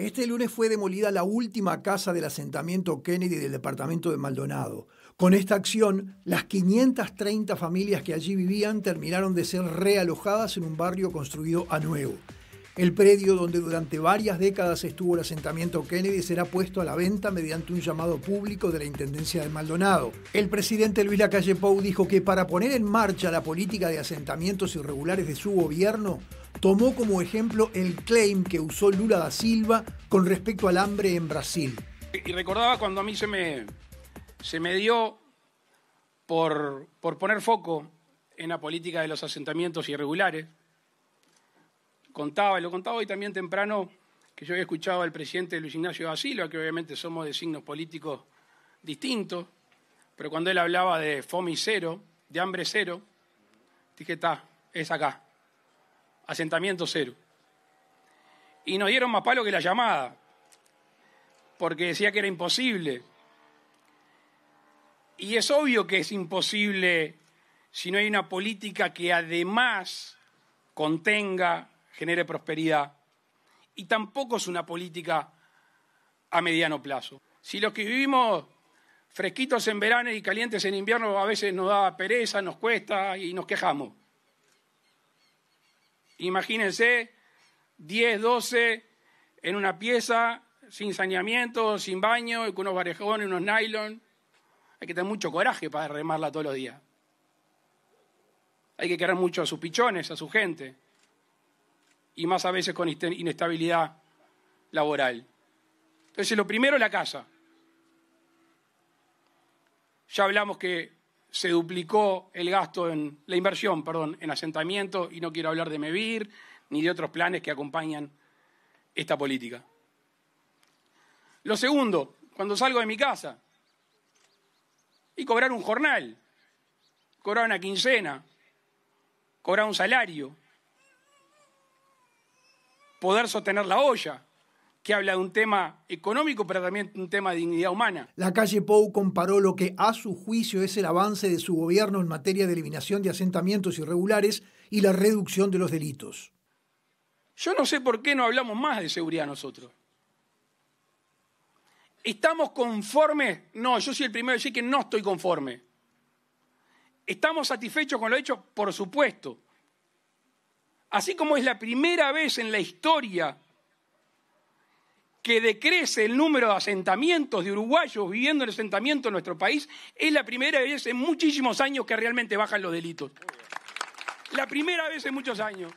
Este lunes fue demolida la última casa del asentamiento Kennedy del departamento de Maldonado. Con esta acción, las 530 familias que allí vivían terminaron de ser realojadas en un barrio construido a nuevo. El predio donde durante varias décadas estuvo el asentamiento Kennedy será puesto a la venta mediante un llamado público de la Intendencia de Maldonado. El presidente Luis Lacalle Pou dijo que para poner en marcha la política de asentamientos irregulares de su gobierno, tomó como ejemplo el claim que usó Lula da Silva con respecto al hambre en Brasil. Y recordaba cuando a mí se me, dio por poner foco en la política de los asentamientos irregulares, contaba, y lo contaba hoy también temprano, que yo había escuchado al presidente Luis Ignacio Basilo, que obviamente somos de signos políticos distintos, pero cuando él hablaba de FOMI cero, de hambre cero, dije, está, es acá, asentamiento cero. Y nos dieron más palo que la llamada, porque decía que era imposible. Y es obvio que es imposible si no hay una política que además contenga genere prosperidad y tampoco es una política a mediano plazo. Si los que vivimos fresquitos en verano y calientes en invierno a veces nos da pereza, nos cuesta y nos quejamos. Imagínense 10, 12 en una pieza sin saneamiento, sin baño, con unos varejones, unos nylon. Hay que tener mucho coraje para remarla todos los días. Hay que querer mucho a sus pichones, a su gente y más a veces con inestabilidad laboral. Entonces, lo primero la casa. Ya hablamos que se duplicó el gasto en la inversión, perdón, en asentamiento y no quiero hablar de MEVIR ni de otros planes que acompañan esta política. Lo segundo, cuando salgo de mi casa y cobrar un jornal, cobrar una quincena, cobrar un salario, poder sostener la olla, que habla de un tema económico, pero también un tema de dignidad humana. La calle Pou comparó lo que a su juicio es el avance de su gobierno en materia de eliminación de asentamientos irregulares y la reducción de los delitos. Yo no sé por qué no hablamos más de seguridad nosotros. ¿Estamos conformes? No, yo soy el primero a decir que no estoy conforme. ¿Estamos satisfechos con lo hecho? Por supuesto. Así como es la primera vez en la historia que decrece el número de asentamientos de uruguayos viviendo en asentamientos en nuestro país, es la primera vez en muchísimos años que realmente bajan los delitos. La primera vez en muchos años.